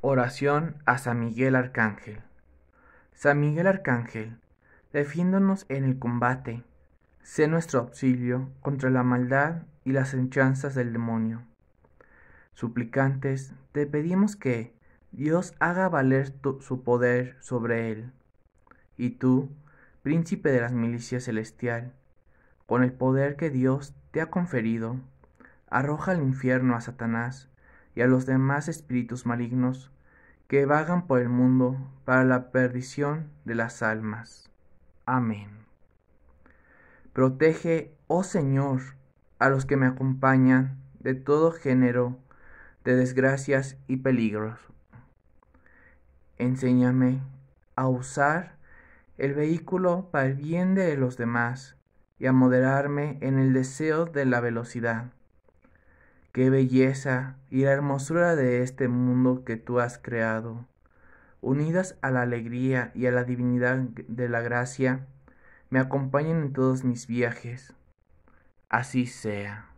Oración a San Miguel Arcángel. San Miguel Arcángel, defiéndonos en el combate, sé nuestro auxilio contra la maldad y las enchanzas del demonio. Suplicantes, te pedimos que Dios haga valer su poder sobre él. Y tú, príncipe de las milicias celestial, con el poder que Dios te ha conferido, arroja al infierno a Satanás y a los demás espíritus malignos que vagan por el mundo para la perdición de las almas. Amén. Protege, oh Señor, a los que me acompañan de todo género de desgracias y peligros. Enséñame a usar el vehículo para el bien de los demás y a moderarme en el deseo de la velocidad qué belleza y la hermosura de este mundo que tú has creado. Unidas a la alegría y a la divinidad de la gracia, me acompañan en todos mis viajes. Así sea.